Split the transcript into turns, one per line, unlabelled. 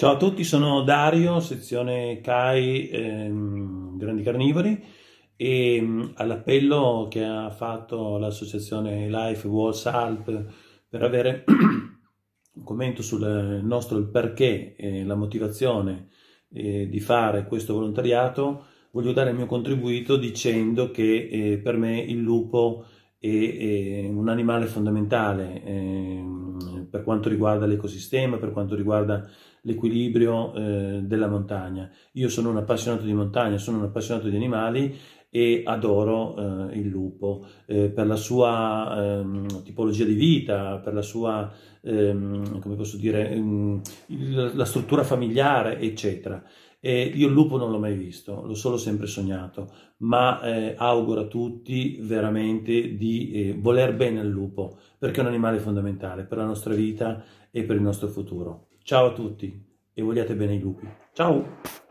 Ciao a tutti, sono Dario, sezione CAI ehm, Grandi Carnivori e ehm, all'appello che ha fatto l'associazione Life Walls Alp per avere un commento sul nostro perché e la motivazione eh, di fare questo volontariato, voglio dare il mio contributo dicendo che eh, per me il lupo è, è un animale fondamentale ehm, per quanto riguarda l'ecosistema, per quanto riguarda l'equilibrio eh, della montagna. Io sono un appassionato di montagna, sono un appassionato di animali e adoro eh, il lupo eh, per la sua ehm, tipologia di vita, per la sua, ehm, come posso dire, ehm, la struttura familiare, eccetera. E io il lupo non l'ho mai visto, l'ho solo sempre sognato, ma eh, auguro a tutti veramente di eh, voler bene al lupo, perché è un animale fondamentale per la nostra vita e per il nostro futuro. Ciao a tutti e vogliate bene i lupi. Ciao!